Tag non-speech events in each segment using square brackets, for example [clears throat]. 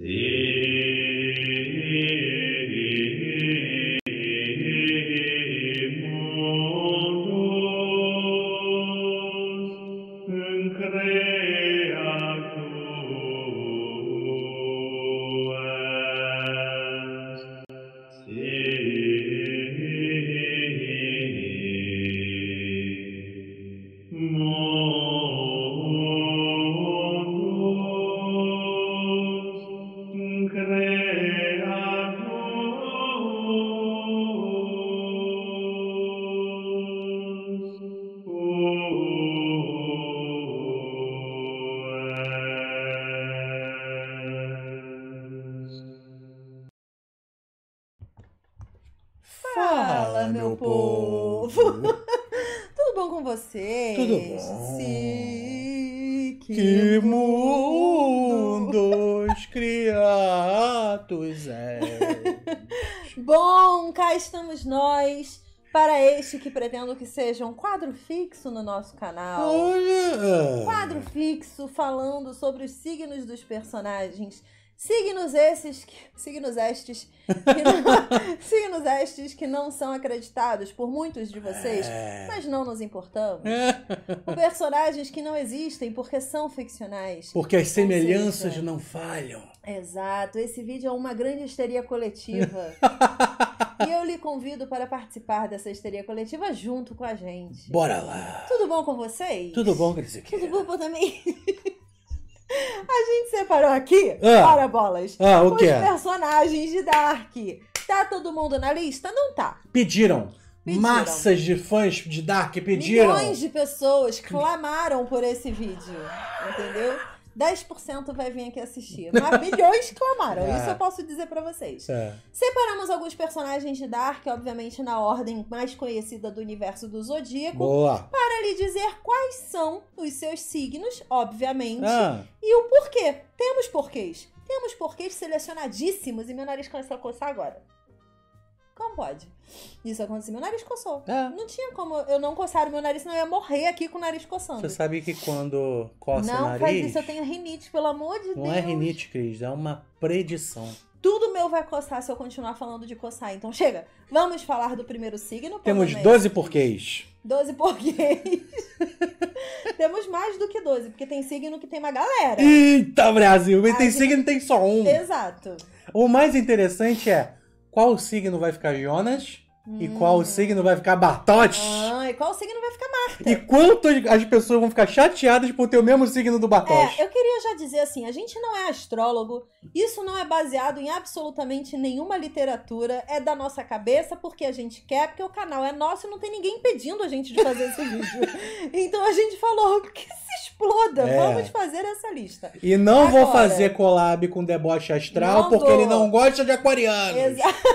Sim. querendo que seja um quadro fixo no nosso canal. Olha! quadro fixo falando sobre os signos dos personagens. Signos esses, que, signos estes, que não, [laughs] signos estes que não são acreditados por muitos de vocês, é. mas não nos importamos. É. [laughs] personagens que não existem porque são ficcionais. Porque as semelhanças não falham. Exato, esse vídeo é uma grande histeria coletiva. [laughs] e eu lhe convido para participar dessa histeria coletiva junto com a gente. Bora lá! Tudo bom com vocês? Tudo bom, Cris. Tudo bom também? [laughs] a gente separou aqui, ah. para bolas, ah, o os quê? personagens de Dark. Tá todo mundo na lista? Não tá. Pediram. Pediram. Massas de fãs de Dark pediram. Milhões de pessoas clamaram por esse vídeo, entendeu? 10% vai vir aqui assistir. Mas milhões clamaram, [laughs] é. isso eu posso dizer para vocês. É. Separamos alguns personagens de Dark, obviamente na ordem mais conhecida do universo do Zodíaco, Boa. para lhe dizer quais são os seus signos, obviamente, ah. e o porquê. Temos porquês. Temos porquês selecionadíssimos e meu nariz começou a coçar agora. Como pode? Isso aconteceu. Meu nariz coçou. É. Não tinha como eu não coçar o meu nariz, senão eu ia morrer aqui com o nariz coçando. Você sabe que quando coça não, o nariz... Não faz isso, eu tenho rinite, pelo amor de não é Deus. Não é rinite, Cris, é uma predição. Tudo meu vai coçar se eu continuar falando de coçar. Então chega, vamos falar do primeiro signo. Temos 12 porquês. 12 porquês. [laughs] Temos mais do que 12, porque tem signo que tem uma galera. Eita, Brasil! Mas tem gente... signo que tem só um. Exato. O mais interessante é qual signo vai ficar Jonas? E hum. qual signo vai ficar batote? Ah, e qual signo vai ficar Marta? E quanto as pessoas vão ficar chateadas por ter o mesmo signo do batote? É, eu queria já dizer assim, a gente não é astrólogo, isso não é baseado em absolutamente nenhuma literatura, é da nossa cabeça, porque a gente quer, porque o canal é nosso e não tem ninguém impedindo a gente de fazer esse [laughs] vídeo. Então a gente falou que se exploda, é. vamos fazer essa lista. E não Agora, vou fazer collab com deboche astral, porque ele não gosta de aquarianos. Exato. [laughs]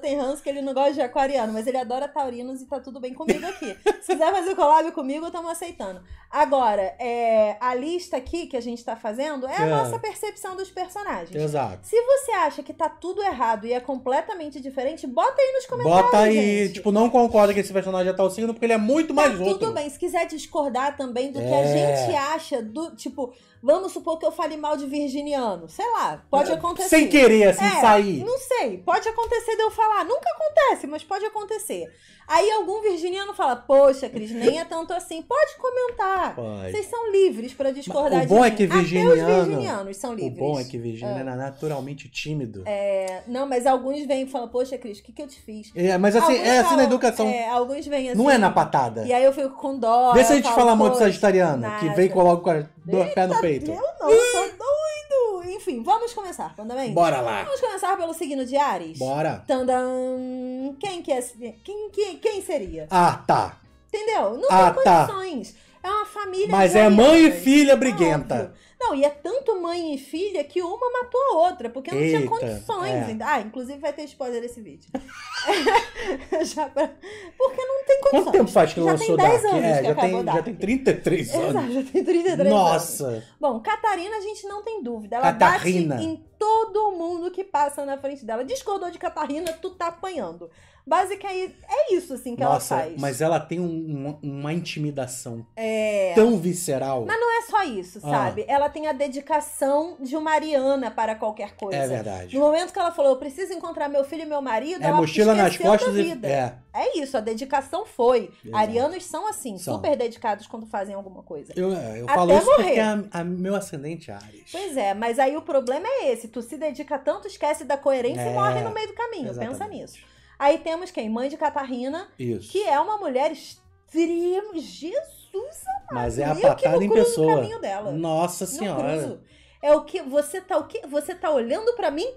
tem ranço que ele não gosta aquariano, mas ele adora taurinos e tá tudo bem comigo aqui. Se quiser fazer collab comigo, estamos aceitando. Agora, é, a lista aqui que a gente tá fazendo é a é. nossa percepção dos personagens. Exato. Se você acha que tá tudo errado e é completamente diferente, bota aí nos comentários. Bota aí, gente. tipo, não concorda que esse personagem é tal tá signo porque ele é muito mais tá outro. Tudo bem, se quiser discordar também do é. que a é. gente acha do, tipo, vamos supor que eu fale mal de virginiano, sei lá, pode é, acontecer. Sem querer assim é, sair. Não sei, pode acontecer de eu falar, nunca acontece acontece, mas pode acontecer. Aí algum virginiano fala: Poxa, Cris, nem é tanto assim. Pode comentar. Pode. Vocês são livres para discordar o bom de É que virginiano, Até os virginianos são livres. O bom é que virginiano é, é naturalmente tímido. É, não, mas alguns vêm e falam: Poxa, Cris, o que, que eu te fiz? É, mas assim, alguns é assim falam, na educação. É, alguns vêm assim. Não é assim, na patada. E aí eu fico com dó. Deixa a gente falar mal de sagitariano, nada. que vem e coloca o pé no peito. Eu não, sou enfim, vamos começar, Pandamento. Bora lá. Vamos começar pelo signo de Ares? Bora. Tandam. Quem que é. Quem, quem, quem seria? Ah, tá. Entendeu? Não ah, tem tá. condições. É uma família. Mas é mãe e filha briguenta. Óbvio. Não, e é tanto mãe e filha que uma matou a outra, porque não Eita, tinha condições. É. Ah, inclusive vai ter spoiler esse vídeo. [laughs] já pra... Porque não tem condições. Quanto tempo faz que já tem 10 Dark? anos é, que já acabou tem, Dark. Já tem 33 [laughs] anos. Exato, já tem 33 Nossa. anos. Nossa! Bom, Catarina a gente não tem dúvida. Ela Catarina. bate em todo mundo que passa na frente dela. Discordou de Catarina, tu tá apanhando. Basicamente é, é isso, assim, que Nossa, ela faz. Mas ela tem um, uma, intimidação é... tão visceral. Mas não é só isso, ah. sabe? Ah. Ela tem a dedicação de uma Ariana para qualquer coisa. É verdade. No momento que ela falou, eu preciso encontrar meu filho e meu marido, é, ela mochila nas costas da vida. E... É. é isso, a dedicação foi. Exato. Arianos são assim, são. super dedicados quando fazem alguma coisa. Eu, é, eu Até falo isso morrer. porque é a, a meu ascendente Ares. Pois é, mas aí o problema é esse. Tu se dedica tanto, esquece da coerência é. e morre no meio do caminho. Exatamente. Pensa nisso. Aí temos quem? Mãe de Catarina, Isso. que é uma mulher extrema. Jesus amado. Mas é a patada em pessoa. Nossa Senhora. No é o que você tá o que você tá olhando para mim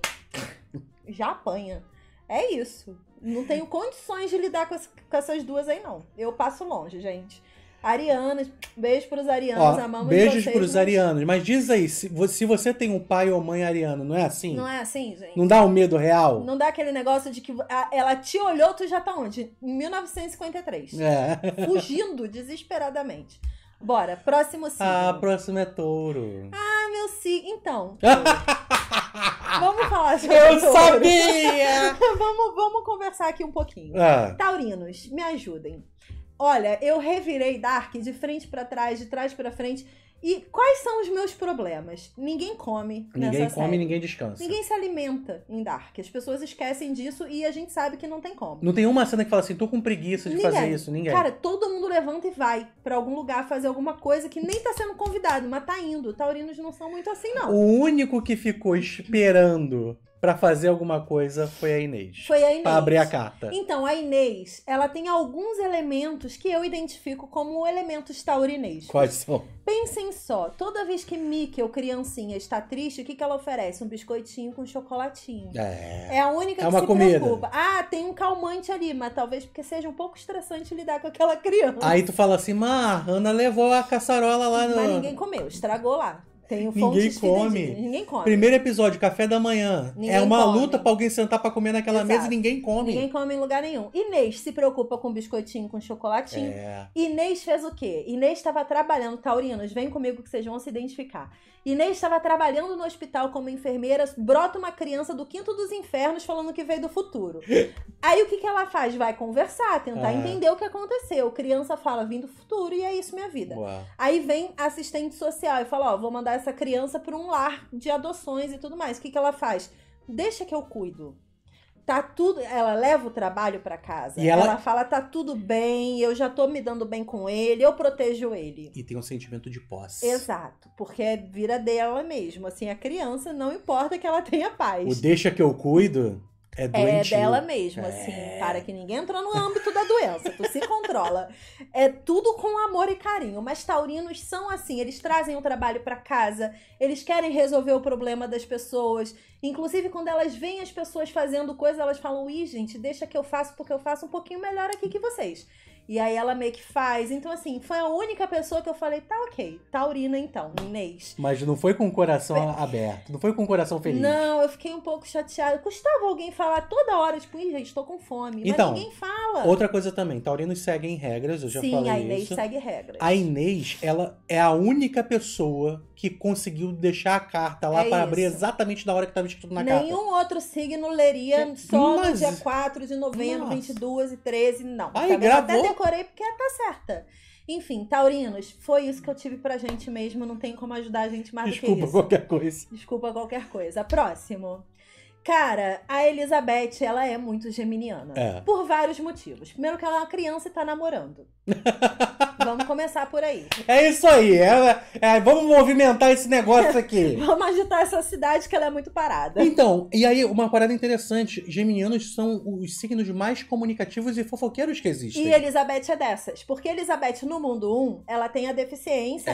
[laughs] já apanha. É isso. Não tenho condições de lidar com, as, com, essas duas aí não. Eu passo longe, gente. Ariana, beijo pros arianos, Ó, amamos beijos vocês. Beijos pros mas... arianos. Mas diz aí, se, se você tem um pai ou mãe ariano, não é assim? Não é assim, gente. Não dá o um medo real? Não dá aquele negócio de que a, ela te olhou, tu já tá onde? Em 1953. É. [laughs] Fugindo desesperadamente. Bora, próximo ah, signo. Ah, próximo é touro. Ah, meu signo. Então. [laughs] vamos falar sobre Eu touro. sabia! [laughs] vamos, vamos conversar aqui um pouquinho. Ah. Taurinos, me ajudem. Olha, eu revirei Dark de frente para trás, de trás para frente. E quais são os meus problemas? Ninguém come. Ninguém come série. ninguém descansa. Ninguém se alimenta em Dark. As pessoas esquecem disso e a gente sabe que não tem como. Não tem uma cena que fala assim, tô com preguiça de ninguém. fazer isso, ninguém. Cara, todo mundo levanta e vai para algum lugar fazer alguma coisa que nem tá sendo convidado, mas tá indo. Taurinos não são muito assim, não. O único que ficou esperando para fazer alguma coisa foi a Inês. Foi a Inês. Pra abrir a carta. Então, a Inês, ela tem alguns elementos que eu identifico como elementos taurinescos. Quais são? Pensem só, toda vez que Mikkel, criancinha, está triste, o que, que ela oferece? Um biscoitinho com chocolatinho. É. É a única é que uma se comida. preocupa. Ah, tem um calmante ali, mas talvez porque seja um pouco estressante lidar com aquela criança. Aí tu fala assim, Mar, Ana levou a caçarola lá no... Mas ninguém comeu, estragou lá ninguém come. Ninguém come. Primeiro episódio, café da manhã. Ninguém é uma come. luta para alguém sentar para comer naquela Exato. mesa e ninguém come. Ninguém come em lugar nenhum. Inês se preocupa com biscoitinho, com chocolatinho. É. Inês fez o quê? Inês estava trabalhando. Taurinos, vem comigo que vocês vão se identificar. Inês estava trabalhando no hospital como enfermeira, brota uma criança do quinto dos infernos falando que veio do futuro. [laughs] Aí o que, que ela faz? Vai conversar, tentar ah. entender o que aconteceu. Criança fala, vim do futuro e é isso minha vida. Uau. Aí vem assistente social e fala, ó, oh, vou mandar essa criança para um lar de adoções e tudo mais. O que, que ela faz? Deixa que eu cuido tá tudo. Ela leva o trabalho para casa. E ela... ela... fala, tá tudo bem, eu já tô me dando bem com ele, eu protejo ele. E tem um sentimento de posse. Exato, porque vira dela mesmo. Assim, a criança não importa que ela tenha paz. O deixa que eu cuido é, é dela mesmo, assim, para é. que ninguém entra no âmbito da doença, tu se controla. É tudo com amor e carinho, mas taurinos são assim, eles trazem o trabalho para casa, eles querem resolver o problema das pessoas. Inclusive, quando elas veem as pessoas fazendo coisa, elas falam: "Ih, gente, deixa que eu faço porque eu faço um pouquinho melhor aqui que vocês". E aí ela meio que faz. Então, assim, foi a única pessoa que eu falei, tá ok, Taurina então, Inês. Mas não foi com o coração foi... aberto, não foi com o coração feliz. Não, eu fiquei um pouco chateada. Custava alguém falar toda hora, tipo, ih, gente, tô com fome. Então, Mas ninguém fala. Outra coisa também, Taurinos seguem regras, eu já Sim, falei isso. Sim, a Inês isso. segue regras. A Inês, ela é a única pessoa que conseguiu deixar a carta lá é para abrir exatamente na hora que estava escrito na Nenhum carta. Nenhum outro signo leria só no dia 4 de novembro, Nossa. 22 e 13, não. Aí, Até decorei porque tá certa. Enfim, Taurinos, foi isso que eu tive pra gente mesmo. Não tem como ajudar a gente mais Desculpa do que isso. Desculpa qualquer coisa. Desculpa qualquer coisa. Próximo. Cara, a Elizabeth, ela é muito geminiana. É. Por vários motivos. Primeiro que ela é uma criança e tá namorando. [laughs] vamos começar por aí. É isso aí. É, é, é vamos movimentar esse negócio aqui. [laughs] vamos agitar essa cidade que ela é muito parada. Então, e aí, uma parada interessante. Geminianos são os signos mais comunicativos e fofoqueiros que existem. E Elizabeth é dessas. Porque Elizabeth, no mundo 1, ela tem a deficiência, é...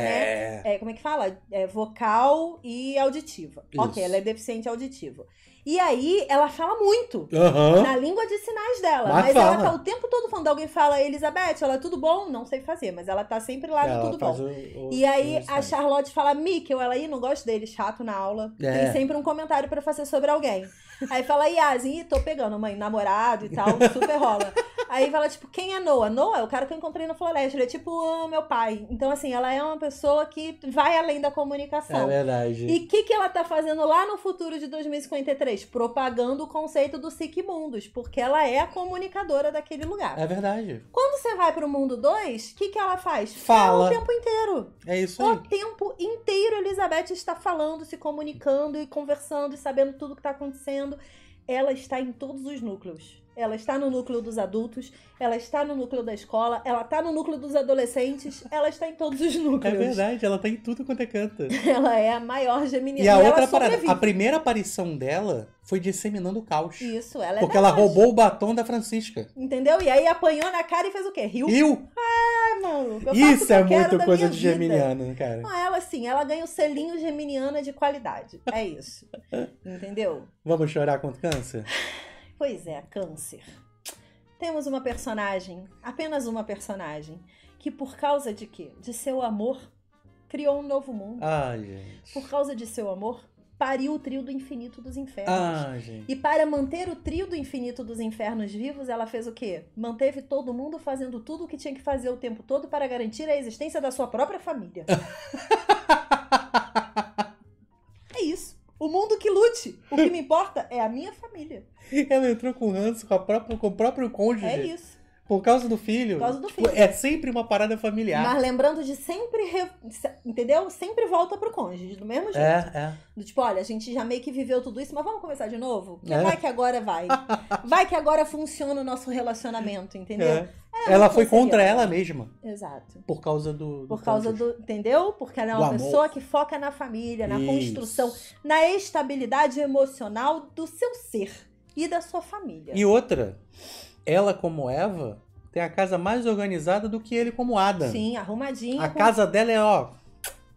né? É, como é que fala? É vocal e auditiva. Isso. Ok, ela é deficiente auditiva. E aí ela fala muito uhum. na língua de sinais dela. Mas, mas ela tá o tempo todo falando. Alguém fala, Elizabeth, ela é tudo bom? Não sei fazer, mas ela tá sempre lá no tudo bom. O, o, e aí a Charlotte fala, Mikkel, ela aí não gosta dele, chato na aula. É. Tem sempre um comentário para fazer sobre alguém. Aí fala, Yasmin, tô pegando, mãe, namorado e tal, super rola. Aí fala, tipo, quem é Noah? Noah é o cara que eu encontrei na floresta, ele é tipo ah, meu pai. Então, assim, ela é uma pessoa que vai além da comunicação. É verdade. E o que, que ela tá fazendo lá no futuro de 2053? Propagando o conceito do Sique Mundos, porque ela é a comunicadora daquele lugar. É verdade. Quando você vai pro mundo 2, o que, que ela faz? Fala. Fala o tempo inteiro. É isso aí. O tempo inteiro Elizabeth está falando, se comunicando e conversando e sabendo tudo que tá acontecendo ela está em todos os núcleos. Ela está no núcleo dos adultos, ela está no núcleo da escola, ela está no núcleo dos adolescentes, ela está em todos os é núcleos. É verdade, ela está em tudo quanto é canto. [laughs] ela é a maior geminiana. E a e parada, a primeira aparição dela foi disseminando o caos. Isso, ela é Porque ela roubou o batom da Francisca. Entendeu? E aí apanhou na cara e fez o quê? Riu? Riu! Ah! maluco. Eu Isso é muito coisa de geminiana, cara. Não, ela assim, ela ganha o selinho geminiana de qualidade. É isso. [laughs] Entendeu? Vamos chorar contra câncer? Pois é, câncer. Temos uma personagem, apenas uma personagem, que por causa de quê? De seu amor criou um novo mundo. Ai, gente. Por causa de seu amor, pariu o trio do infinito dos infernos. Ah, gente. E para manter o trio do infinito dos infernos vivos, ela fez o quê? Manteve todo mundo fazendo tudo o que tinha que fazer o tempo todo para garantir a existência da sua própria família. [laughs] é isso. O mundo que lute. O que me importa é a minha família. Ela entrou com o Hans, com, própria, com o próprio cônjuge. É isso. Por causa do filho. Por causa do tipo, filho. É sempre uma parada familiar. Mas lembrando de sempre, entendeu? Sempre volta pro cônjuge, do mesmo é, jeito. É, é. Do tipo, olha, a gente já meio que viveu tudo isso, mas vamos começar de novo? É. Vai que agora vai. [laughs] vai que agora funciona o nosso relacionamento, entendeu? É. É, ela foi contra ela mesma. Exato. Por causa do. do por causa cônjuge. do. Entendeu? Porque ela é uma do pessoa amor. que foca na família, na isso. construção, na estabilidade emocional do seu ser e da sua família. E outra ela como Eva tem a casa mais organizada do que ele como Adam. Sim, arrumadinha. A com... casa dela é, ó.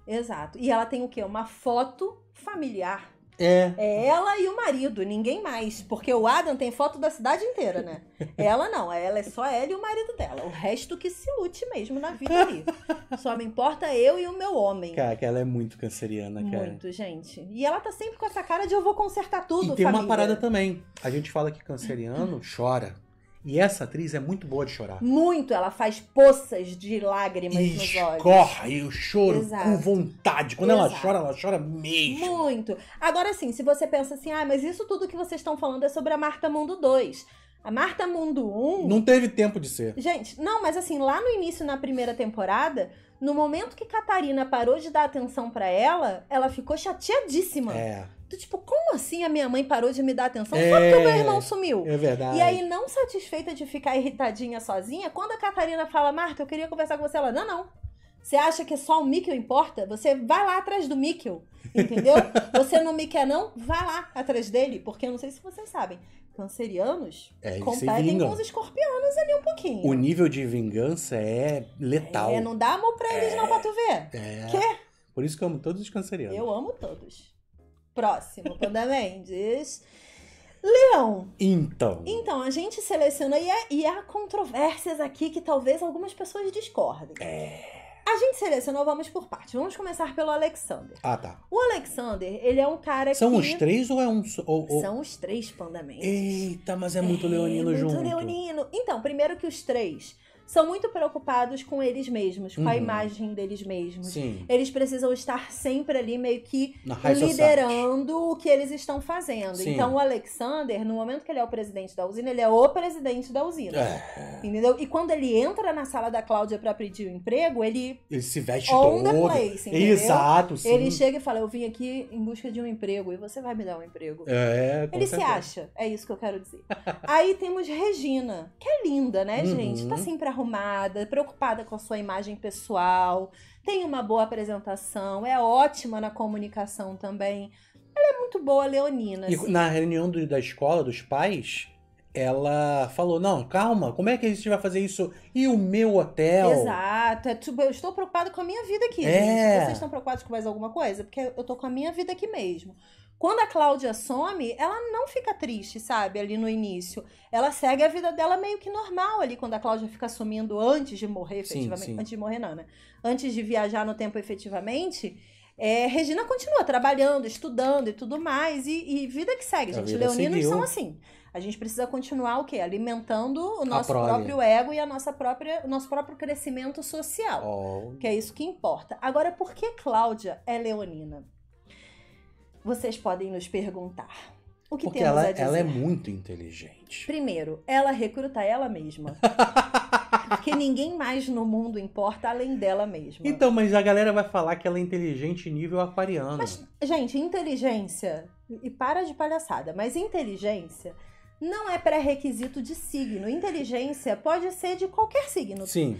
Exato. E ela tem o quê? Uma foto familiar. É. É ela e o marido, ninguém mais. Porque o Adam tem foto da cidade inteira, né? [laughs] ela não, ela é só ela e o marido dela. O resto que se lute mesmo na vida ali. Só me importa eu e o meu homem. Cara, que ela é muito canceriana, cara. Muito, gente. E ela tá sempre com essa cara de eu vou consertar tudo, E tem família. uma parada também. A gente fala que canceriano chora. E essa atriz é muito boa de chorar. Muito, ela faz poças de lágrimas e nos olhos. Corre, o choro Exato. com vontade. Quando Exato. ela chora, ela chora mesmo. Muito. Agora sim, se você pensa assim, ah, mas isso tudo que vocês estão falando é sobre a Marta Mundo 2. A Marta Mundo 1. Não teve tempo de ser. Gente, não, mas assim, lá no início, na primeira temporada, no momento que Catarina parou de dar atenção para ela, ela ficou chateadíssima. É tipo, como assim a minha mãe parou de me dar atenção é, só porque o meu é, irmão sumiu? É verdade. E aí, não satisfeita de ficar irritadinha sozinha, quando a Catarina fala, Marta, eu queria conversar com você, ela, não, não. Você acha que só o Mikkel importa? Você vai lá atrás do Mikkel, entendeu? [laughs] você não me quer não? Vá lá atrás dele, porque eu não sei se vocês sabem, cancerianos é, competem com os escorpianos ali um pouquinho. O nível de vingança é letal. É, não dá amor pra eles é, não, pra tu ver. É. é. Quê? Por isso que eu amo todos os cancerianos. Eu amo todos. Próximo, Panda Mendes. Leão. Então. Então, a gente seleciona e, é, e há controvérsias aqui que talvez algumas pessoas discordem. É. A gente selecionou, vamos por partes. Vamos começar pelo Alexander. Ah, tá. O Alexander, ele é um cara São que... os três ou é um... Ou, ou... São os três pandamentos. Eita, mas é muito é, leonino muito junto. muito leonino. Então, primeiro que os três são muito preocupados com eles mesmos, com uhum. a imagem deles mesmos. Sim. Eles precisam estar sempre ali meio que liderando o que eles estão fazendo. Sim. Então o Alexander, no momento que ele é o presidente da usina, ele é o presidente da usina. É. Entendeu? E quando ele entra na sala da Cláudia para pedir o um emprego, ele ele se veste todo. Place, Exato, sim. Ele chega e fala: "Eu vim aqui em busca de um emprego e você vai me dar um emprego". É, ele certeza. se acha. É isso que eu quero dizer. Aí temos Regina, que é linda, né, uhum. gente? Tá sempre assim arrumada arrumada, preocupada com a sua imagem pessoal, tem uma boa apresentação, é ótima na comunicação também. Ela é muito boa, Leonina. E assim. na reunião do, da escola, dos pais, ela falou: não, calma, como é que a gente vai fazer isso? E o meu hotel? Exato. É tipo, eu estou preocupada com a minha vida aqui, é. gente. Vocês estão preocupados com mais alguma coisa? Porque eu estou com a minha vida aqui mesmo. Quando a Cláudia some, ela não fica triste, sabe? Ali no início. Ela segue a vida dela meio que normal ali, quando a Cláudia fica sumindo antes de morrer, efetivamente. Sim, sim. Antes de morrer, não, né? Antes de viajar no tempo efetivamente. É, Regina continua trabalhando, estudando e tudo mais, e, e vida que segue, a gente. Leoninos seguiu. são assim. A gente precisa continuar o quê? Alimentando o nosso próprio ego e a nossa própria, o nosso próprio crescimento social. Oh. Que é isso que importa. Agora, por que Cláudia é leonina? vocês podem nos perguntar. O que Porque temos ela, a dizer? É, ela é muito inteligente. Primeiro, ela recruta ela mesma. [laughs] Porque ninguém mais no mundo importa além dela mesma. Então, mas a galera vai falar que ela é inteligente nível aquariano. Mas, gente, inteligência, e para de palhaçada, mas inteligência não é pré-requisito de signo. Inteligência pode ser de qualquer signo. Sim.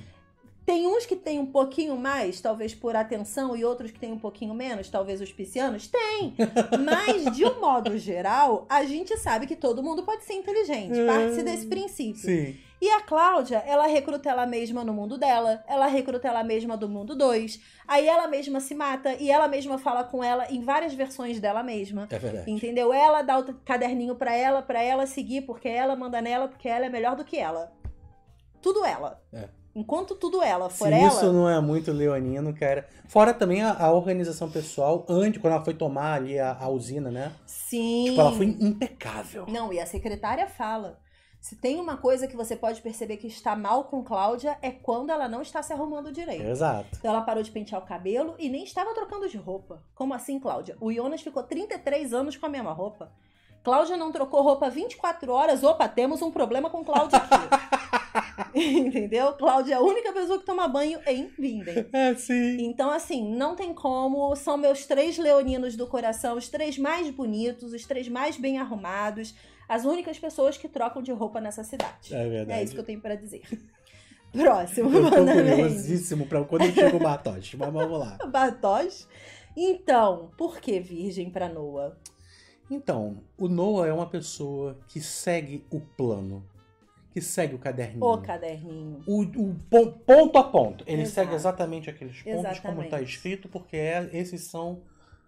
Tem uns que tem um pouquinho mais, talvez por atenção, e outros que tem um pouquinho menos, talvez os piscianos? Tem! [laughs] Mas, de um modo geral, a gente sabe que todo mundo pode ser inteligente. É, parte-se desse princípio. Sim. E a Cláudia, ela recruta ela mesma no mundo dela, ela recruta ela mesma do mundo 2, aí ela mesma se mata e ela mesma fala com ela em várias versões dela mesma. É verdade. Entendeu? Ela dá o caderninho para ela, para ela seguir, porque ela manda nela, porque ela é melhor do que ela. Tudo ela. É. Enquanto tudo ela for Se ela. Isso não é muito leonino, cara. Fora também a, a organização pessoal, antes, quando ela foi tomar ali a, a, usina, né? Sim. Tipo, ela foi impecável. Não, e a secretária fala. Se tem uma coisa que você pode perceber que está mal com Cláudia, é quando ela não está se arrumando direito. Exato. Então ela parou de pentear o cabelo e nem estava trocando de roupa. Como assim, Cláudia? O Jonas ficou 33 anos com a mesma roupa. Cláudia não trocou roupa 24 horas. Opa, temos um problema com Cláudia aqui. [laughs] [laughs] Entendeu? Cláudia é a única pessoa que toma banho em Vinden. [laughs] É, sim. Então, assim, não tem como. São meus três leoninos do coração, os três mais bonitos, os três mais bem arrumados, as únicas pessoas que trocam de roupa nessa cidade. É verdade. É isso que eu tenho para dizer. [laughs] Próximo, eu tô curiosíssimo pra quando eu chego o mas vamos lá. Batoche? Então, por que virgem para Noah? Então, o Noah é uma pessoa que segue o plano que segue o caderninho. O caderninho. O, o ponto a ponto. Ele Exato. segue exatamente aqueles pontos tá exatamente. como está escrito, porque é, esses são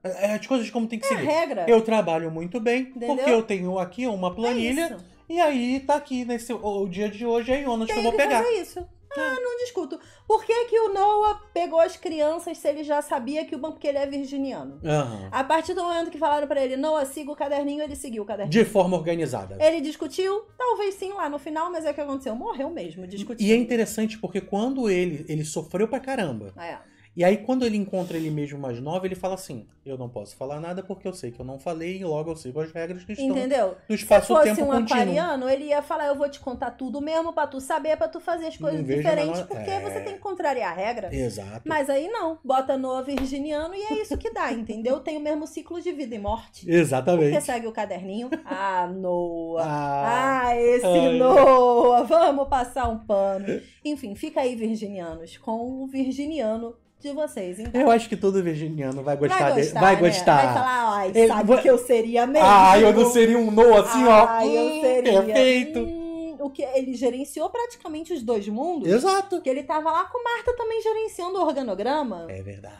é, é, as coisas como tem que é seguir. regra. Eu trabalho muito bem, Entendeu? porque eu tenho aqui uma é planilha. É e aí tá aqui nesse o, o dia de hoje é Jonas tem que eu vou pegar. Fazer isso. Ah, é. não discuto. Por que, que o Noah pegou as crianças se ele já sabia que o banco que ele é virginiano? Uhum. A partir do momento que falaram para ele, Noah, siga o caderninho, ele seguiu o caderninho. De forma organizada. Ele discutiu, talvez sim lá no final, mas é o que aconteceu. Morreu mesmo, discutiu. E é interessante porque quando ele, ele sofreu pra caramba. É e aí, quando ele encontra ele mesmo mais nova, ele fala assim: Eu não posso falar nada porque eu sei que eu não falei e logo eu sigo as regras que estão Entendeu? no espaço-tempo contínuo. Se fosse um contínuo. aquariano, ele ia falar: Eu vou te contar tudo mesmo pra tu saber, pra tu fazer as coisas diferentes, menor... porque é... você tem que contrariar a regra. Exato. Mas aí não, bota no virginiano e é isso que dá, entendeu? Tem o mesmo ciclo de vida e morte. Exatamente. Porque segue o caderninho. Ah, Noah. Ah, ah esse ai. Noah. Vamos passar um pano. Enfim, fica aí, virginianos, com o virginiano de vocês. Então. Eu acho que todo virginiano vai gostar, vai gostar dele. Vai né? gostar. Vai falar, ai, Ele, sabe vai... que eu seria mesmo. Ai, eu não seria um no assim, ó. Ai, eu hum, seria. Perfeito. Hum o que ele gerenciou praticamente os dois mundos. Exato. Que ele tava lá com Marta também gerenciando o organograma. É verdade.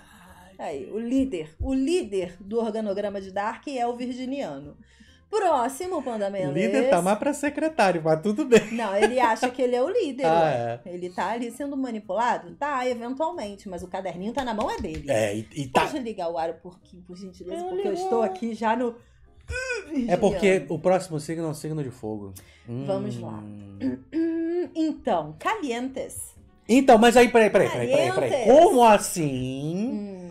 Aí, o líder, o líder do organograma de Dark é o virginiano. Próximo, Panda Maionese. Líder tá mais pra secretário, mas tudo bem. Não, ele acha que ele é o líder. Ah, é. Ele tá ali sendo manipulado? Tá, eventualmente, mas o caderninho tá na mão é dele. É, e, e tá... Pode ligar o ar por, por gentileza, eu porque ligou. eu estou aqui já no... É porque o próximo signo é um signo de fogo. Hum. Vamos hum. lá. [clears throat] Então, calientes. Então, mas aí, peraí, peraí, peraí, peraí, peraí. Como assim? Hum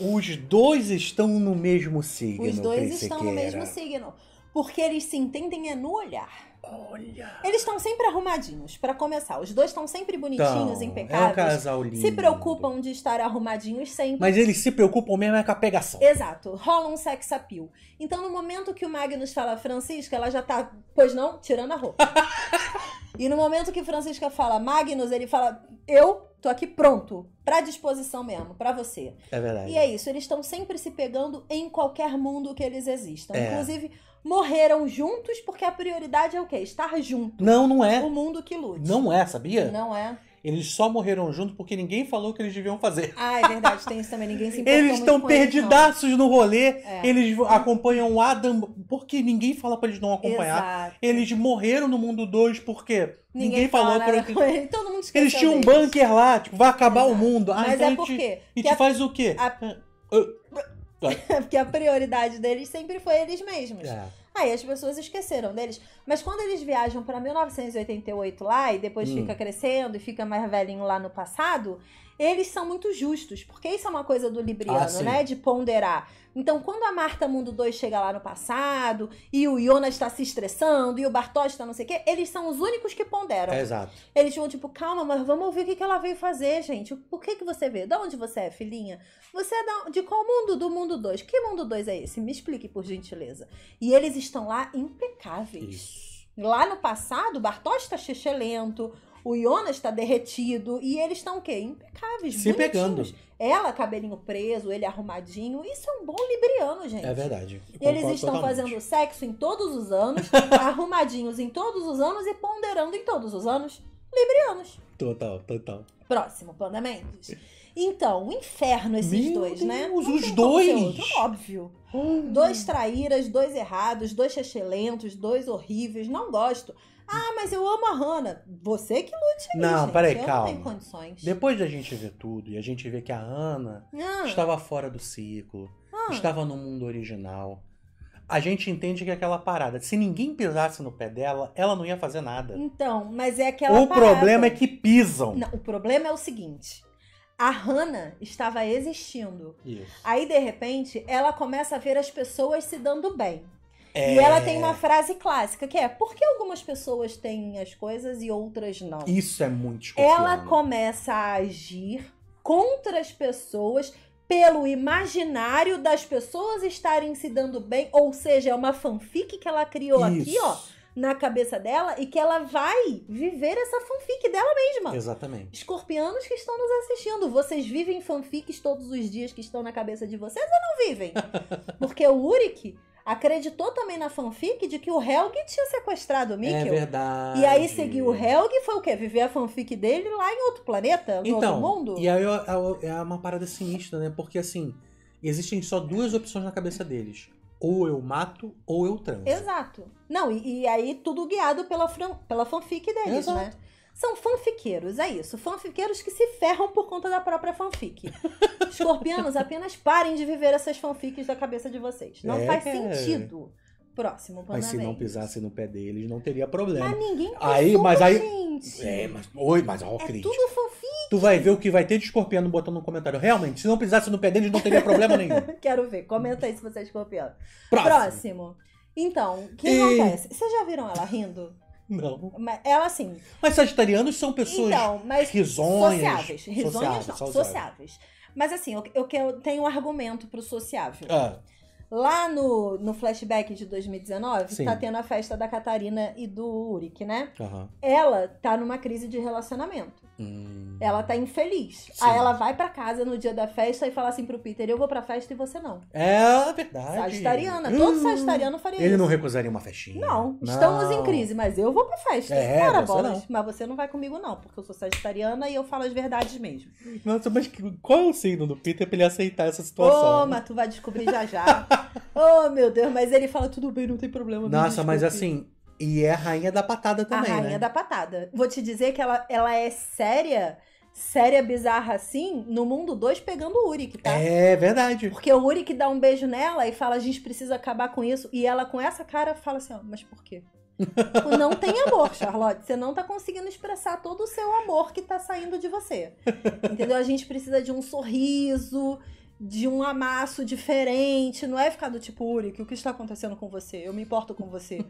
os dois estão no mesmo signo. Os dois estão no mesmo signo. Porque eles se entendem é no olhar. Olha. Eles estão sempre arrumadinhos, para começar. Os dois estão sempre bonitinhos, impecáveis. Então, é um casal lindo. Se preocupam de estar arrumadinhos sempre. Mas eles se preocupam mesmo é com a pegação. Exato. Rola um sex appeal. Então, no momento que o Magnus fala Francisca, ela já tá, pois não, tirando a roupa. [laughs] e no momento que Francisca fala Magnus, ele fala eu Tô aqui pronto, pra disposição mesmo, para você. É verdade. E é isso, eles estão sempre se pegando em qualquer mundo que eles existam. É. Inclusive, morreram juntos porque a prioridade é o quê? Estar junto. Não, não é. O mundo que lute. Não é, sabia? Não é. Eles só morreram junto porque ninguém falou o que eles deviam fazer. Ah, é verdade, tem isso também. Ninguém se Eles estão perdidaços eles, no rolê. É. Eles acompanham o Adam porque ninguém fala para eles não acompanhar. Exato. Eles morreram no mundo 2 porque ninguém, ninguém falou para eles. Todo mundo esqueceu. Eles tinham um bunker lá, tipo, vai acabar Exato. o mundo. Ah, Mas então é por quê? E te faz o quê? A... Ah, [laughs] porque a prioridade deles sempre foi eles mesmos. É. Aí as pessoas esqueceram deles. Mas quando eles viajam para 1988 lá e depois hum. fica crescendo e fica mais velhinho lá no passado, eles são muito justos, porque isso é uma coisa do Libriano, ah, né? De ponderar. Então, quando a Marta Mundo 2 chega lá no passado, e o Jonas está se estressando, e o Bartosz está não sei o quê, eles são os únicos que ponderam. É, exato. Eles vão, tipo, calma, mas vamos ouvir o que, ela veio fazer, gente. Por que, que você veio? De onde você é, filhinha? Você é de qual mundo? Do mundo 2. Que mundo 2 é esse? Me explique, por gentileza. E eles estão lá impecáveis. Isso. Lá no passado, o Bartosz está lento, o Jonas está derretido e eles estão o quê? Impecáveis, Se pegando. Ela, cabelinho preso, ele arrumadinho. Isso é um bom libriano, gente. É verdade. E eles estão totalmente. fazendo sexo em todos os anos, [laughs] arrumadinhos em todos os anos e ponderando em todos os anos. Librianos. Total, total. Próximo, Pandamentos. Então, o inferno esses Meu dois, né? Deus, né? Não os dois! Outro, óbvio. Hum. Dois traíras, dois errados, dois chechelentos, dois horríveis. Não gosto. Ah, mas eu amo a Hannah. Você que lute aí, Não, gente. peraí, eu calma. Não tem condições. Depois da gente ver tudo e a gente ver que a Ana ah. estava fora do ciclo, ah. estava no mundo original, a gente entende que é aquela parada. Se ninguém pisasse no pé dela, ela não ia fazer nada. Então, mas é aquela O parada. problema é que pisam. Não, o problema é o seguinte a Hannah estava existindo. Isso. Aí, de repente, ela começa a ver as pessoas se dando bem. É... E ela tem uma frase clássica que é: por que algumas pessoas têm as coisas e outras não? Isso é muito escorpiano. Ela começa a agir contra as pessoas pelo imaginário das pessoas estarem se dando bem, ou seja, é uma fanfic que ela criou Isso. aqui, ó na cabeça dela e que ela vai viver essa fanfic dela mesma. Exatamente. Escorpianos que estão nos assistindo, vocês vivem fanfics todos os dias que estão na cabeça de vocês ou não vivem? [laughs] Porque o Uric acreditou também na fanfic de que o Helg tinha sequestrado o é Mikkel. É verdade. E aí seguiu o Helg foi o quê? Viver a fanfic dele lá em outro planeta? No então, outro mundo? E aí é uma parada sinistra, né? Porque assim, existem só duas opções na cabeça deles ou eu mato ou eu transo. Exato. Não, e, e aí tudo guiado pela, pela fanfic deles, Exato. né? São fanfiqueiros, é isso. Fanfiqueiros que se ferram por conta da própria fanfic. [laughs] Escorpianos, apenas parem de viver essas fanfics da cabeça de vocês. Não é. faz sentido. Próximo, Mas se não pisasse no pé deles, não teria problema. Mas ninguém pisou, aí, mas aí, gente. É, mas, oi, mas ó, é crítico. tudo fanfic. Tu vai ver o que vai ter de escorpião botando no comentário. Realmente, se não pisasse no pé dele, não teria problema nenhum. [laughs] Quero ver. Comenta aí se você é escorpião. Próximo. Próximo. Então, o que e... acontece? Vocês já viram ela rindo? Não. Mas ela assim. Mas sagitarianos são pessoas então, mas risonhas. Sociáveis. Risonhas sociáveis, não, sociáveis. sociáveis. Mas assim, eu, eu, eu tenho um argumento pro sociável. Ah. Lá no, no flashback de 2019, Sim. tá tendo a festa da Catarina e do Uric, né? Uhum. Ela tá numa crise de relacionamento. Hum. Ela tá infeliz. Sim. Aí ela vai para casa no dia da festa e fala assim pro Peter: Eu vou pra festa e você não. É verdade. Sagitariana. Hum. Todo sagitariano faria Ele isso. Ele não recusaria uma festinha. Não, não, Estamos em crise, mas eu vou pra festa. É, Bora, bolas. Não. Mas você não vai comigo, não, porque eu sou sagitariana e eu falo as verdades mesmo. Nossa, mas qual é o signo do Peter pra ele aceitar essa situação? Ô, oh, mas tu vai descobrir já já. oh, [laughs] meu Deus, mas ele fala: Tudo bem, não tem problema. Nossa, mas assim e é a rainha da patada também. A rainha né? da patada. Vou te dizer que ela, ela é séria séria bizarra assim no mundo 2 pegando o Uric, tá? É verdade. Porque o Uric dá um beijo nela e fala: a gente precisa acabar com isso. E ela, com essa cara, fala assim: ó, mas por quê? [laughs] Tipo, não tem amor, Charlotte. Você não tá conseguindo expressar todo o seu amor que tá saindo de você. Entendeu? A gente precisa de um sorriso, de um amasso diferente. Não é ficar do tipo, Uric, o que está acontecendo com você? Eu me importo com você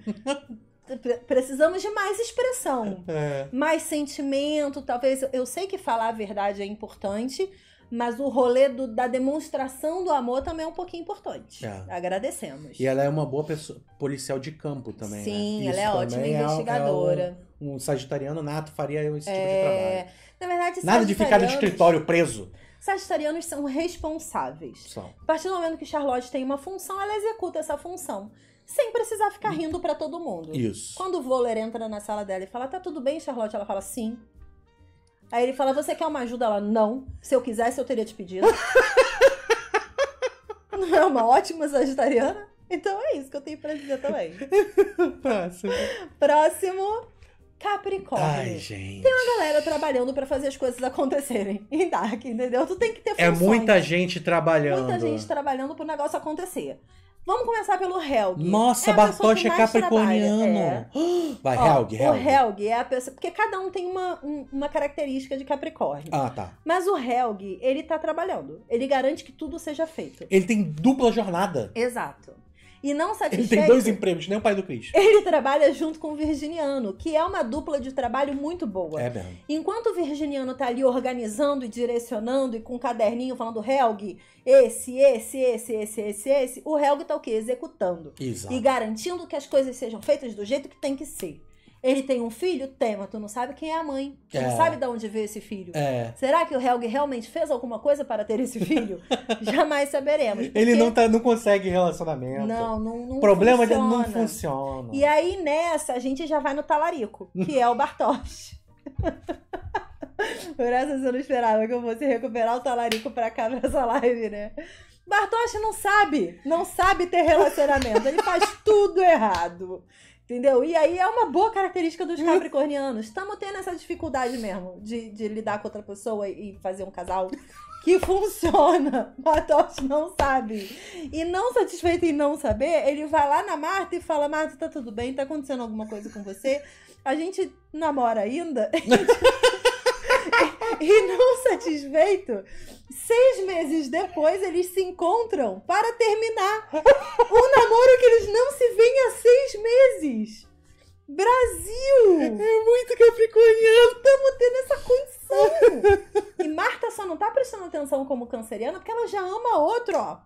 precisamos de mais expressão, [laughs] é. mais sentimento, talvez. Eu sei que falar a verdade é importante, mas o rolê do, da demonstração do amor também é um pouquinho importante. É. Agradecemos. E ela é uma boa pessoa, policial de campo também. Né? Sim, né? ela é ótima é é investigadora. É um, um, sagitariano nato faria esse tipo é... de trabalho. Verdade, Nada de ficar no escritório preso. Sagitarianos são responsáveis. São. A partir do momento que Charlotte tem uma função, ela executa essa função sem precisar ficar rindo para todo mundo. Isso. Quando o Voller entra na sala dela e fala, tá tudo bem, Charlotte? Ela fala, sim. Aí ele fala, você quer uma ajuda? Ela, não. Se eu quisesse, eu teria te pedido. não [laughs] é uma ótima sagitariana? Então é isso que eu tenho pra dizer também. [laughs] Próximo. Próximo. Capricórnio. Ai, gente. Tem uma galera trabalhando para fazer as coisas acontecerem [laughs] em Dark, entendeu? Tu tem que ter é funções. É muita né? gente trabalhando. Muita gente trabalhando pro negócio acontecer. Vamos começar pelo Helg. Nossa, é Bartosz é tá capricorniano. É. [gasps] Vai, Helg, Helg. O Helg é a pessoa. Porque cada um tem uma, uma característica de Capricórnio. Ah, tá. Mas o Helg, ele tá trabalhando. Ele garante que tudo seja feito. Ele tem dupla jornada. Exato. E não satisfeito. Ele tem dois empregos, nem o pai do Chris. Ele trabalha junto com o Virginiano, que é uma dupla de trabalho muito boa. É mesmo. Enquanto o Virginiano tá ali organizando e direcionando e com um caderninho falando Helg, esse, esse, esse, esse, esse, esse, o Helg tá o quê? Executando. Exato. E garantindo que as coisas sejam feitas do jeito que tem que ser. Ele tem um filho? Tem, mas tu não sabe quem é a mãe. Tu é. não sabe de onde veio esse filho. É. Será que o Helge realmente fez alguma coisa para ter esse filho? [laughs] Jamais saberemos. Porque... Ele não, tá, não consegue relacionamento. Não, não, não Problema é funciona. não funciona. E aí nessa, a gente já vai no talarico, que é o Bartosz. [laughs] Por essas eu não esperava que eu fosse recuperar o talarico para cá nessa live, né? Bartosz não sabe, não sabe ter relacionamento. Ele faz [laughs] tudo errado. Entendeu? E aí é uma boa característica dos uhum. capricornianos. Estamos tendo essa dificuldade mesmo de, de lidar com outra pessoa e fazer um casal que [laughs] funciona. Matos não sabe. E não satisfeito em não saber, ele vai lá na Marta e fala: Marta, tá tudo bem? Tá acontecendo alguma coisa com você? A gente namora ainda? [laughs] [laughs] E não satisfeito, seis meses depois eles se encontram para terminar um [laughs] namoro que eles não se veem há seis meses. Brasil! É muito capricorniano! Estamos tendo essa condição! [laughs] e Marta só não tá prestando atenção como canceriana porque ela já ama outro, ó.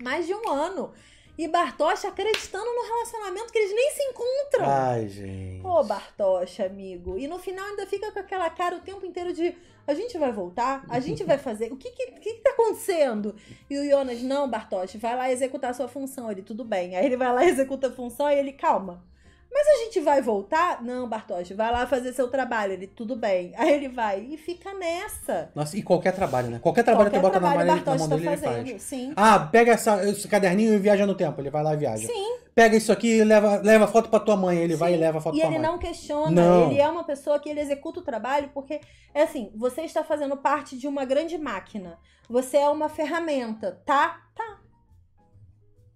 Mais de um ano e Bartosz acreditando no relacionamento que eles nem se encontram. Ai, gente. Ô, Bartosz, amigo. E no final ainda fica com aquela cara o tempo inteiro de a gente vai voltar? A gente vai fazer? O que que, que, que tá acontecendo? E o Jonas, não, Bartosz, vai lá executar a sua função. Ele, tudo bem. Aí ele vai lá [laughs] executa a função e ele, calma. Mas a gente vai voltar? Não, Bartosz, vai lá fazer seu trabalho. Ele, tudo bem. Aí ele vai e fica nessa. Nossa, e qualquer trabalho, né? Qualquer trabalho qualquer que bota trabalho, na, malha, na mão tá dele, tá fazendo, ele faz. Sim. Ah, pega essa, esse caderninho e viaja no tempo. Ele vai lá e viaja. Sim. Pega isso aqui e leva, leva foto pra tua mãe. Ele Sim. vai e leva foto e pra mãe. E ele não questiona. Não. Ele é uma pessoa que ele executa o trabalho porque, é assim, você está fazendo parte de uma grande máquina. Você é uma ferramenta, tá? Tá.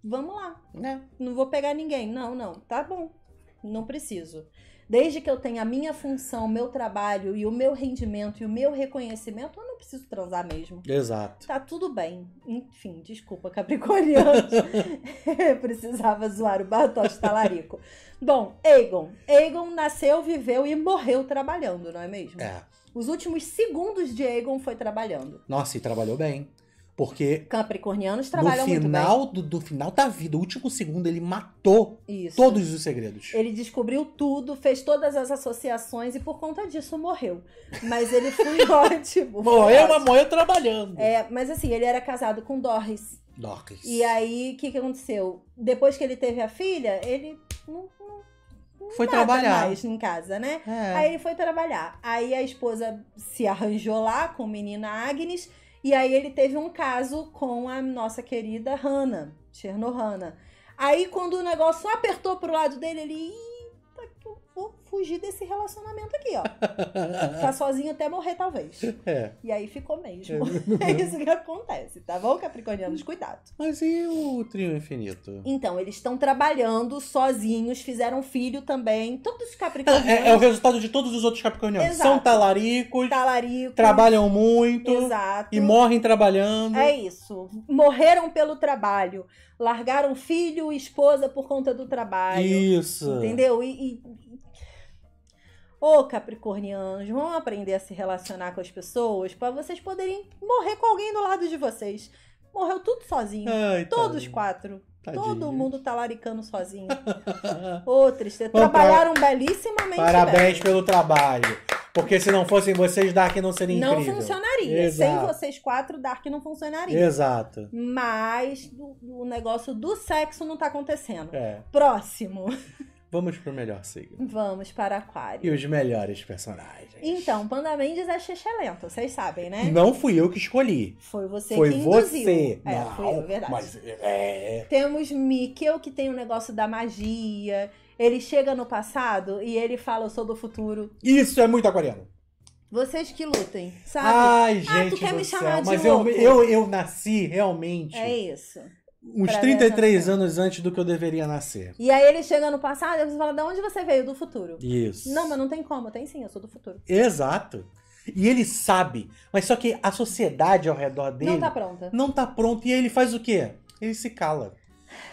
Vamos lá. É. Não vou pegar ninguém. Não, não. Tá bom não preciso. Desde que eu tenha a minha função, o meu trabalho e o meu rendimento e o meu reconhecimento, eu não preciso transar mesmo. Exato. Tá tudo bem. Enfim, desculpa, capricorniano [laughs] Precisava zoar o Bartosz Talarico. Bom, Egon. Egon nasceu, viveu e morreu trabalhando, não é mesmo? É. Os últimos segundos de Egon foi trabalhando. Nossa, e trabalhou bem. Porque. Capricornianos trabalham no final muito bem. Do, do final da vida, o último segundo, ele matou Isso. todos os segredos. Ele descobriu tudo, fez todas as associações e por conta disso morreu. Mas ele foi ótimo. [laughs] Morreu, mas morreu trabalhando. É, mas assim, ele era casado com Doris. Doris. E aí, o que, que aconteceu? Depois que ele teve a filha, ele não, não foi Nada trabalhar mais em casa, né? É. Aí ele foi trabalhar. Aí a esposa se arranjou lá com a menina Agnes e aí ele teve um caso com a nossa querida Hannah, Chernohanna. Aí quando o negócio apertou pro lado dele, ele fugir desse relacionamento aqui, ó. Ficar [laughs] sozinho até morrer, talvez. [laughs] É. E aí ficou mesmo. É. [laughs] é isso que acontece, tá bom, Capricornianos? Cuidado. Mas e o trio infinito? Então, eles estão trabalhando sozinhos, fizeram filho também. Todos os Capricornianos. É, é, é o resultado de todos os outros Capricornianos. Exato. São talaricos. Talaricos. Trabalham muito. Exato. E morrem trabalhando. É isso. Morreram pelo trabalho. Largaram filho e esposa por conta do trabalho. Isso. Entendeu? E, e Ô Capricornianos, vão aprender a se relacionar com as pessoas para vocês poderem morrer com alguém do lado de vocês. Morreu tudo sozinho. Ai, todos tadinho. quatro. Tadinho. Todo mundo tá laricando sozinho. [laughs] Ô, tristeza. Trabalharam pra... belíssimamente. Parabéns bem. pelo trabalho. Porque se não fossem vocês, Dark não seria não incrível. Não funcionaria. Exato. Sem vocês quatro, Dark não funcionaria. Exato. Mas o, negócio do sexo não tá acontecendo. É. Próximo. Vamos pro melhor signo. Vamos para Aquário. E os melhores personagens. Então, Panda Mendes é lento, vocês sabem, né? Não fui eu que escolhi. Foi você foi que induziu. Foi você. É, Não, foi eu, é verdade. Mas, é... Temos Mikkel, que tem o um negócio da magia. Ele chega no passado e ele fala, eu sou do futuro. Isso é muito aquariano. Vocês que lutem, sabe? Ai, gente ah, tu quer me chamar céu, de mas louco? Eu, eu, eu nasci realmente. É isso uns 33 anos antes do que eu deveria nascer. E aí ele chega no passado e você fala: de onde você veio? Do futuro. Isso. Não, mas não tem como, tem sim, eu sou do futuro. Exato. E ele sabe, mas só que a sociedade ao redor dele. Não tá pronta. Não tá pronta. E aí ele faz o quê? Ele se cala.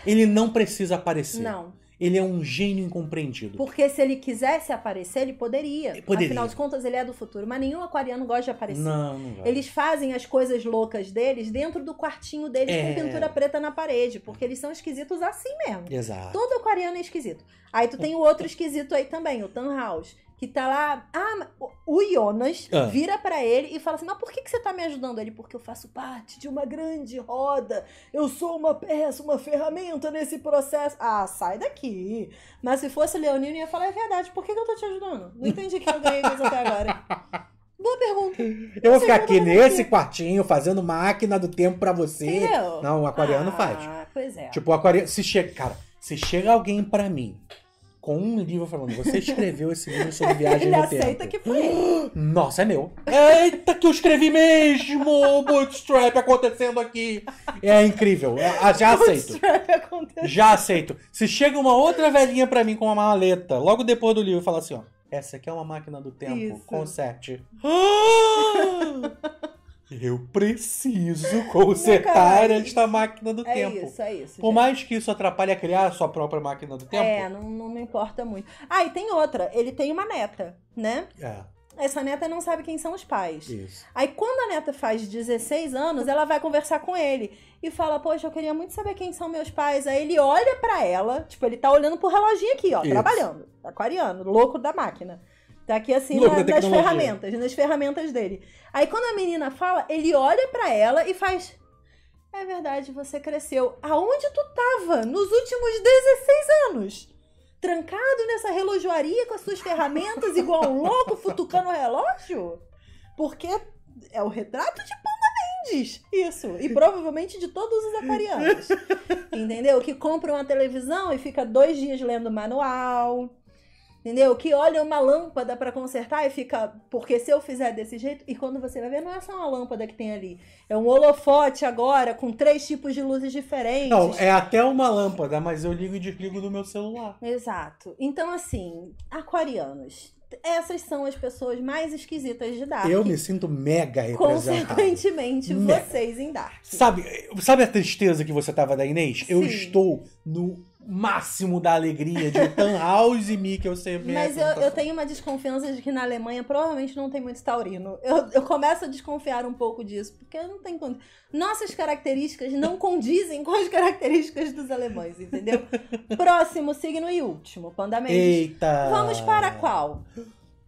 Ele não precisa aparecer. Não. Ele é um gênio incompreendido. Porque se ele quisesse aparecer, ele poderia. poderia. Afinal de contas, ele é do futuro. Mas nenhum aquariano gosta de aparecer. Não, não vai. Eles fazem as coisas loucas deles dentro do quartinho deles é... com pintura preta na parede. Porque eles são esquisitos assim mesmo. Exato. Todo aquariano é esquisito. Aí tu tem o outro esquisito aí também, o Tan House que tá lá. Ah, o Jonas ah. vira para ele e fala assim: Mas por que, que você tá me ajudando? Ele, porque eu faço parte de uma grande roda. Eu sou uma peça, uma ferramenta nesse processo. Ah, sai daqui. Mas se fosse Leonino, ia falar: É verdade, por que, que eu tô te ajudando? Não entendi que eu ganhei isso até agora. [laughs] Boa pergunta. Eu vou ficar aqui nesse aqui. quartinho fazendo máquina do tempo para você. Entendeu? Não, o aquariano ah, faz. Pois é. Tipo, o aquariano. Se chega. Cara, se chega alguém para mim com um livro falando: Você escreveu esse livro sobre viagem ele no tempo. Ele aceita que foi ele. [gasps] Nossa, é meu. Eita, que eu escrevi mesmo! Bootstrap acontecendo aqui. É incrível. É, ah, já aceito. Já aceito. Se chega uma outra velhinha pra mim com uma maleta, logo depois do livro, e fala assim: Ó, essa aqui é uma máquina do tempo, Isso. sete. [laughs] Eu preciso consertar Nunca, é esta máquina do é tempo. É isso, é isso. Por gente. mais que isso atrapalhe a criar a sua própria máquina do tempo. É, não, não me importa muito. Ah, e tem outra. Ele tem uma neta, né? É. Essa neta não sabe quem são os pais. Isso. Aí quando a neta faz 16 anos, ela vai conversar com ele e fala: "Poxa, eu queria muito saber quem são meus pais". Aí ele olha para ela, tipo, ele tá olhando pro reloginho aqui, ó, isso. trabalhando. Aquariano, louco da máquina. Tá aqui assim na, nas ferramentas, nas ferramentas dele. Aí quando a menina fala, ele olha para ela e faz. É verdade, você cresceu. Aonde tu tava nos últimos 16 anos? Trancado nessa relojoaria com as suas ferramentas, igual um louco, futucando o relógio? Porque é o retrato de Panda Mendes. Isso. E provavelmente de todos os aquarianos. [laughs] Entendeu? Que compra uma televisão e fica dois dias lendo manual entendeu? Que olha uma lâmpada para consertar e fica, porque se eu fizer desse jeito, e quando você vai ver, não é só uma lâmpada que tem ali, é um holofote agora com três tipos de luzes diferentes. Não, é até uma lâmpada, mas eu ligo e desligo do meu celular. Exato. Então assim, aquarianos, essas são as pessoas mais esquisitas de Dark. Eu me sinto mega representado. Consequentemente, mega. vocês em Dark. Sabe, sabe a tristeza que você tava da Inês? Sim. Eu estou no máximo da alegria de Tan House e sei ser Mas eu, eu, tenho uma desconfiança de que na Alemanha provavelmente não tem muito taurino. Eu, eu começo a desconfiar um pouco disso, porque não tem cond... Nossas características não condizem com as características dos alemães, entendeu? Próximo signo e último, pandamês Eita! Vamos para qual?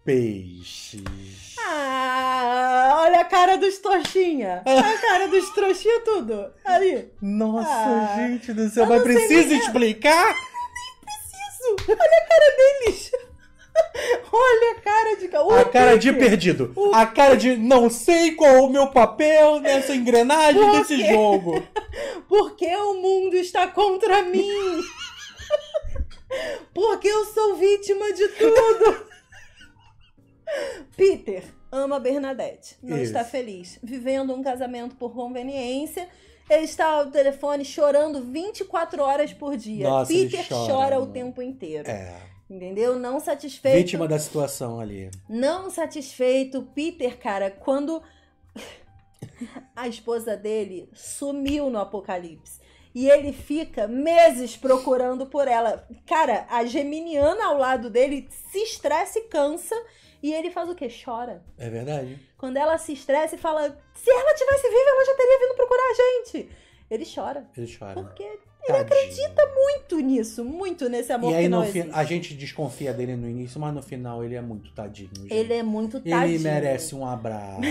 peixes. Ah, olha a cara dos trouxinha. A cara dos trouxinha tudo. Ali. Nossa, ah, gente do céu, mas precisa explicar? Eu nem preciso. Olha a cara deles. [laughs] Olha a cara de. O a cara de perdido. O... A cara de não sei qual o meu papel nessa engrenagem Por desse quê? jogo. [laughs] Porque o mundo está contra mim. [laughs] Porque eu sou vítima de tudo. Peter ama Bernadette, não Isso. está feliz, vivendo um casamento por conveniência. Ele está ao telefone chorando 24 horas por dia. Nossa, Peter chora, chora o tempo inteiro. É. Entendeu? Não satisfeito. Vítima da situação ali. Não satisfeito, Peter, cara, quando a esposa dele sumiu no apocalipse. E ele fica meses procurando por ela. Cara, a Geminiana ao lado dele se estressa e cansa e ele faz o quê? Chora. É verdade. Quando ela se estressa e fala: se ela tivesse viva, ela já teria vindo procurar a gente. Ele chora. Ele chora. Porque ele acredita muito nisso, muito nesse amor e aí, que não no A gente desconfia dele no início, mas no final ele é muito tadinho. Gente. Ele é muito tadinho. Ele merece um abraço. [laughs]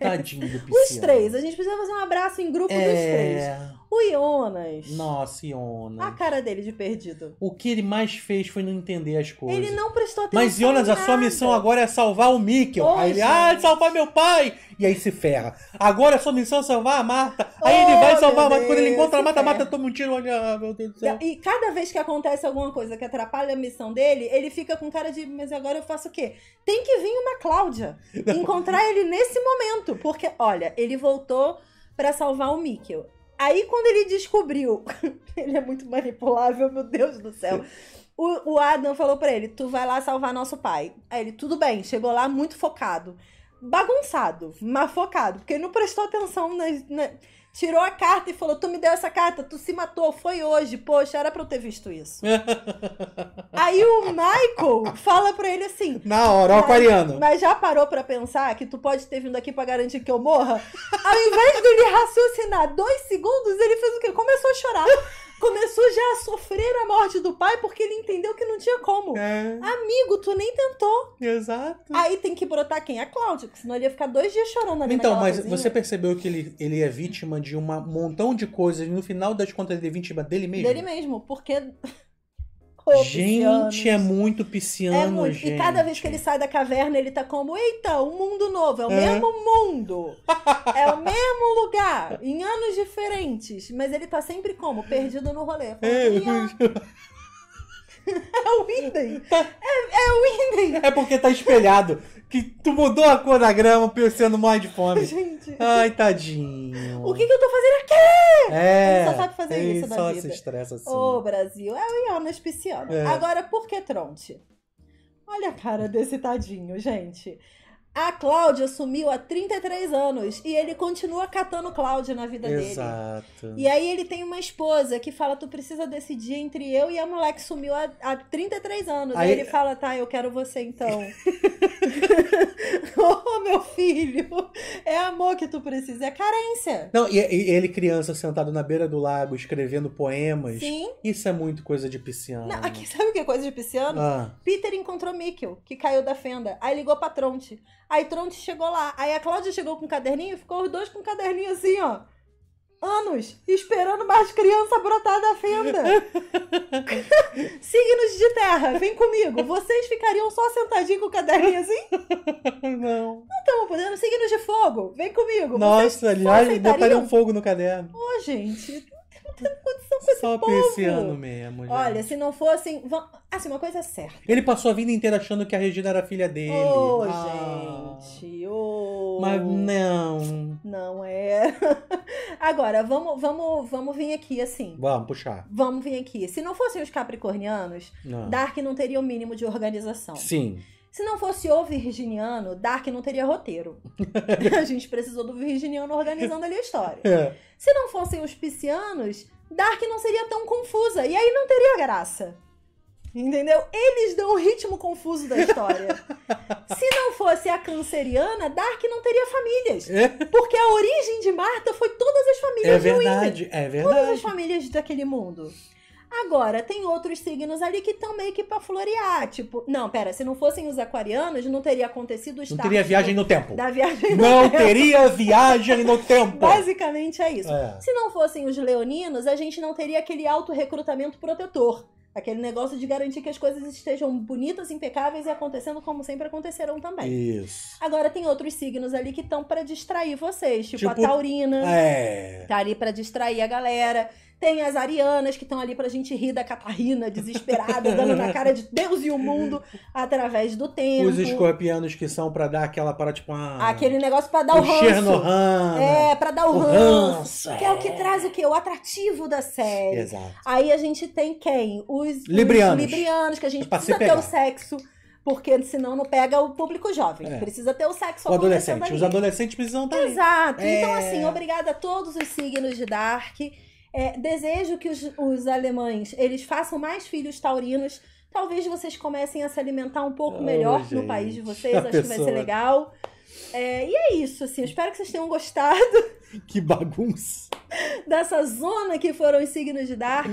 tadinho do pisciano. Os três. A gente precisa fazer um abraço em grupo é... dos três. O Ionas. Nossa, Ionas. A cara dele de perdido. O que ele mais fez foi não entender as coisas. Ele não prestou atenção. Mas Ionas, a sua missão agora é salvar o Mikkel. Aí ele, é. ah, salvar meu pai! e aí se ferra. Agora a é sua missão é salvar a Marta. Aí oh, ele vai salvar a Marta. Quando ele encontra a Marta, a Marta toma um tiro. Ah, meu Deus do céu. E cada vez que acontece alguma coisa que atrapalha a missão dele, ele fica com cara de, mas agora eu faço o quê? Tem que vir uma Cláudia. [laughs] Não. Encontrar ele nesse momento. Porque, olha, ele voltou para salvar o Mikkel. Aí quando ele descobriu, [laughs] ele é muito manipulável, meu Deus do céu. [laughs] O, o Adam falou para ele: "Tu vai lá salvar nosso pai". Aí ele: "Tudo bem". Chegou lá muito focado bagunçado, mafocado, porque não prestou atenção na, Tirou a carta e falou: Tu me deu essa carta, tu se matou, foi hoje. Poxa, era pra eu ter visto isso. [laughs] Aí o Michael fala pra ele assim: Na hora, o aquariano. Mas já parou pra pensar que tu pode ter vindo aqui pra garantir que eu morra? Ao invés de ele raciocinar dois segundos, ele fez o quê? Começou a chorar começou já a sofrer a morte do pai porque ele entendeu que não tinha como. É. Amigo, tu nem tentou. Exato. Aí tem que brotar quem? A Cláudia, porque senão ele ia ficar dois dias chorando ali Então, mas cozinha. você percebeu que ele, ele é vítima de um montão de coisas e no final das contas ele é vítima dele mesmo? Dele mesmo, porque gente, é piscianos. é muito pisciano, é E cada vez que ele sai da caverna, ele tá como, eita, um mundo novo. É o é. mesmo mundo. [laughs] é o mesmo lugar, em anos diferentes. Mas ele tá sempre como? Perdido no rolê. É, ah. [laughs] é, tá. é, é o Inden. É, é o Inden. É porque tá espelhado que tu mudou a cor da grama pensando mais de fome. [laughs] Gente. Ai, tadinho. O que, que eu tô fazendo aqui? É. Ele só sabe fazer isso da só vida. só se estressa assim. Ô, Brasil, é o Iona Espiciano. É. Agora, por que Tronte? Olha a cara desse tadinho, gente. A Cláudia sumiu há 33 anos e ele continua catando Cláudia na vida Exato. dele. Exato. E aí ele tem uma esposa que fala: Tu precisa decidir entre eu e a mulher que sumiu há, há 33 anos. Aí... aí ele fala: Tá, eu quero você então. [laughs] [laughs] [laughs] meu filho. É amor que tu precisa, é carência. Não, e, e ele criança sentado na beira do lago escrevendo poemas. Sim. Isso é muito coisa de pisciano. Não, aqui, sabe o que é coisa de pisciano? Ah. Peter encontrou Mikkel, que caiu da fenda. Aí ligou pra Tronte. Aí Tronte chegou lá. Aí a Cláudia chegou com um caderninho e ficou os dois com um caderninho assim, ó anos esperando mais criança brotar da fenda. [laughs] Signos de terra, vem comigo. Vocês ficariam só sentadinhos com o caderninho assim? [laughs] Não. Não estamos podendo. Signos de fogo, vem comigo. Nossa, Vocês aliás, botaria botariam fogo no caderno. Ô, oh, gente, tendo condição com Só esse povo. esse ano mesmo. Gente. Olha, se não fossem. Assim, uma coisa é certa. Ele passou a vida inteira achando que a Regina era filha dele. Ô, oh, ah. gente. Oh. Mas não. Não é. [laughs] Agora, vamos, vamos, vamos vir aqui assim. Vamos puxar. Vamos vir aqui. Se não fossem os capricornianos, não. Dark não teria o um mínimo de organização. Sim. Se não fosse o virginiano, Dark não teria roteiro. [laughs] a gente precisou do virginiano organizando ali a história. É. Se não fossem os piscianos, Dark não seria tão confusa. E aí não teria graça. Entendeu? Eles dão o ritmo confuso da história. [laughs] Se não fosse a canceriana, Dark não teria famílias. É. Porque a origem de Marta foi todas as famílias é verdade, de É verdade. Todas as famílias daquele mundo. Agora, tem outros signos ali que estão meio que pra florear. Tipo, não, pera, se não fossem os aquarianos, não teria acontecido o Não teria viagem no tempo. Da viagem no não tempo. teria viagem no [laughs] tempo. Basicamente é isso. É. Se não fossem os leoninos, a gente não teria aquele auto-recrutamento protetor. Aquele negócio de garantir que as coisas estejam bonitas, impecáveis e acontecendo como sempre aconteceram também. Isso. Agora tem outros signos ali que estão para distrair vocês, tipo, tipo, a taurina. É. Tá ali para distrair a galera. Tem as arianas que estão ali pra gente rir da Catarina, desesperada, dando na cara de Deus e o mundo através do tempo. Os escorpianos que são pra dar aquela para tipo uma... Ah, Aquele negócio pra dar o, o ranço. É, pra dar o, o ranço. ranço. Que é o que é. traz o quê? O atrativo da série. Exato. Aí a gente tem quem? Os librianos. Os librianos, que a gente é precisa ter o sexo porque senão não pega o público jovem. É. Precisa ter o sexo o adolescente. Ali. Os adolescentes precisam estar tá Exato. Então, é. Então, assim, obrigada a todos os signos de Dark. É, desejo que os, os alemães eles façam mais filhos taurinos. Talvez vocês comecem a se alimentar um pouco oh, melhor gente. no país de [laughs] vocês. Acho pessoa... que vai ser legal. É, e é isso, assim. Espero que vocês tenham gostado. [laughs] Que bagunça! [laughs] Dessa zona que foram os signos de Dark.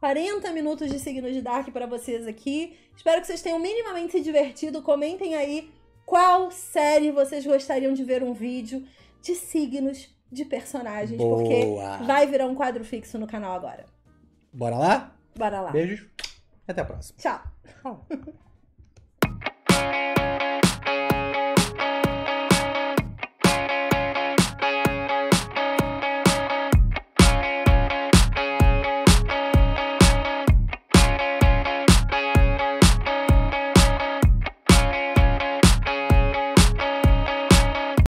40 minutos de signos de Dark para vocês aqui. Espero que vocês tenham minimamente se divertido. Comentem aí qual série vocês gostariam de ver um vídeo de signos de personagens, Boa. porque vai virar um quadro fixo no canal agora. Bora lá? Bora lá. Beijos. Até a próxima. Tchau.